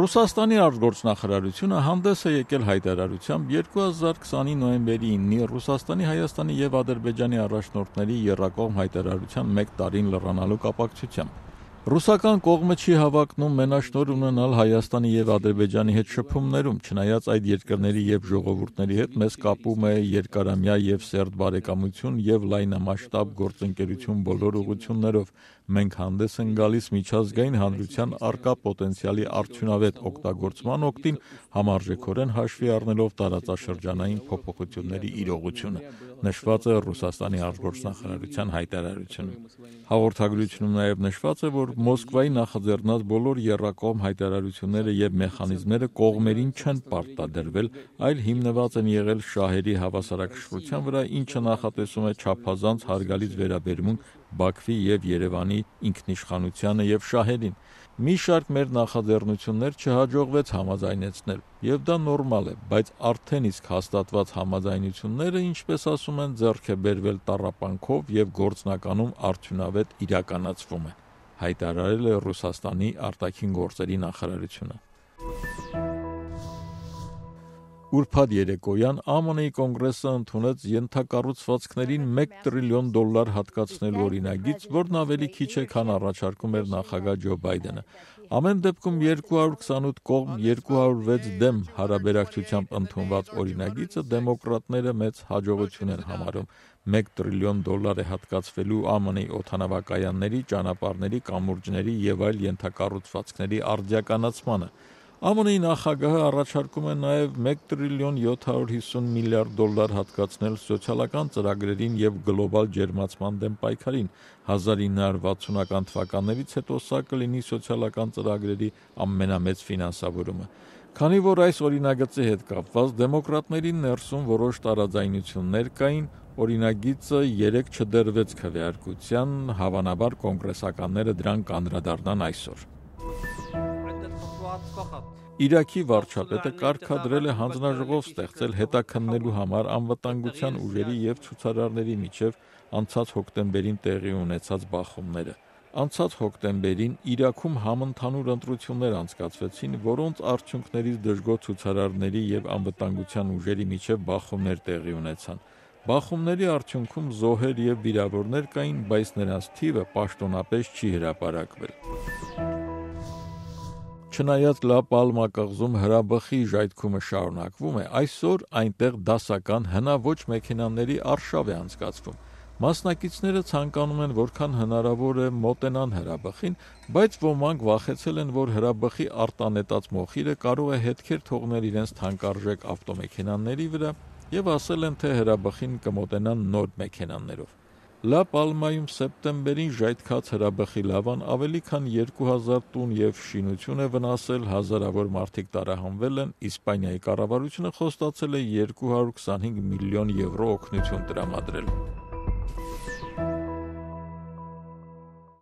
Ռուսաստանի արտգործնախարարությունը հանդես է եկել հայտարարությամբ 2020-ի նոյեմբերի 9-ի Ռուսաստանի, Հայաստանի եւ Ադրբեջանի առաջնորդների երրակողմ հայտարարության 1 տարին լրանալու կապակցությամբ։ Ռուսական կողմը չի հավակնում մենաշնոր ունենալ Հայաստանի եւ Ադրբեջանի հետ շփումներում, չնայած այդ երկրների եւ ժողովուրդների հետ մեզ կապում է երկարամյա եւ սերտ բարեկամություն եւ լայնամասշտաբ գործընկերություն բոլոր ուղություններով։ Մենք հանդես են գալիս միջազգային հանրության արկա պոտենցիալի արդյունավետ օգտագործման օկտին համարժեքորեն հաշվի առնելով տարածաշրջանային փոփոխությունների իրողությունը, նշված է Ռուսաստանի արտգործնախարարության հայտարարությունում։ Հաղորդագրությունում նաեւ նշված է, որ որ Մոսկվայի նախաձեռնած բոլոր երրակողմ հայտարարությունները եւ մեխանիզմները կողմերին չեն պարտադրվել, այլ հիմնված են եղել շահերի հավասարակշռության վրա, ինչը նախատեսում է ճափազանց հարգալից վերաբերմունք Բաքվի եւ Երևանի ինքնիշխանությանը եւ շահերին։ Մի շարք մեր նախաձեռնություններ չհաջողվեց համաձայնեցնել, եւ դա նորմալ է, բայց արդեն իսկ հաստատված համաձայնությունները, ինչպես ասում են, ձեռք է բերվել տարապանքով եւ գործնականում արդյունավետ իրականացվում է հայտարարել է Ռուսաստանի արտաքին գործերի նախարարությունը։ Ուրբաթ երեկոյան ԱՄՆ-ի կոնգրեսը ընդունեց յենթակառուցվածքներին 1 տրիլիոն դոլար հատկացնելու օրինագիծ, որն ավելի քիչ է, քան առաջարկում էր նախագահ Ջո Բայդենը։ Ամեն դեպքում 228 կողմ 206 դեմ հարաբերակցությամբ ընդունված օրինագիծը դեմոկրատները մեծ հաջողություն են համարում։ 1 տրիլիոն դոլար է հատկացվելու ԱՄՆ-ի օթանավակայանների, ճանապարհների, կամուրջների եւ այլ յենթակառուցվածքների արդիականացմանը։ ԱՄՆ-ի նախագահը առաջարկում է նաև 1 տրիլիոն 750 միլիարդ դոլար հատկացնել սոցիալական ծրագրերին եւ գլոբալ ջերմացման դեմ պայքարին։ 1960-ական թվականներից հետո սա կլինի սոցիալական ծրագրերի ամենամեծ ֆինանսավորումը։ Քանի որ այս օրինագծի հետ կապված դեմոկրատների ներսում որոշ տարաձայնություններ կային, օրինագիծը 3 չդրվեց քվեարկության, հավանաբար կոնգրեսականները դրան կանդրադառնան այսօր։ Իրաքի վարչապետը կարգադրել է հանձնաժողով ստեղծել հետաքննելու համար անվտանգության ուժերի եւ ցուցարարների միջև անցած հոկտեմբերին տեղի ունեցած բախումները։ Անցած հոկտեմբերին Իրաքում համընդհանուր ընտրություններ անցկացվեցին, որոնց արդյունքներից դժգոհ ցուցարարների եւ անվտանգության ուժերի միջև բախումներ տեղի ունեցան։ Բախումների արդյունքում զոհեր եւ վիրավորներ կային, բայց նրանց թիվը պաշտոնապես չի հրապարակվել։ Չնայած լա պալմա կղզում հրաբխի ժայթքումը շարունակվում է, այսօր այնտեղ դասական հնաոչ մեքենաների արշավ է անցկացվում։ Մասնակիցները ցանկանում են որքան հնարավոր է մոտենան հրաբխին, բայց ոմանք վախեցել են, որ հրաբխի արտանետած մոխիրը կարող է հետքեր թողնել իրենց թանկարժեք ավտոմեքենաների վրա եւ ասել են, թե հրաբխին կմոտենան նոր մեքենաներով։ Լա Պալմայում սեպտեմբերին ժայթքած հրաբխի լավան ավելի քան 2000 տուն եւ շինություն է վնասել, հազարավոր մարդիկ տարահանվել են, Իսպանիայի կառավարությունը խոստացել է 225 միլիոն եվրո օգնություն տրամադրել։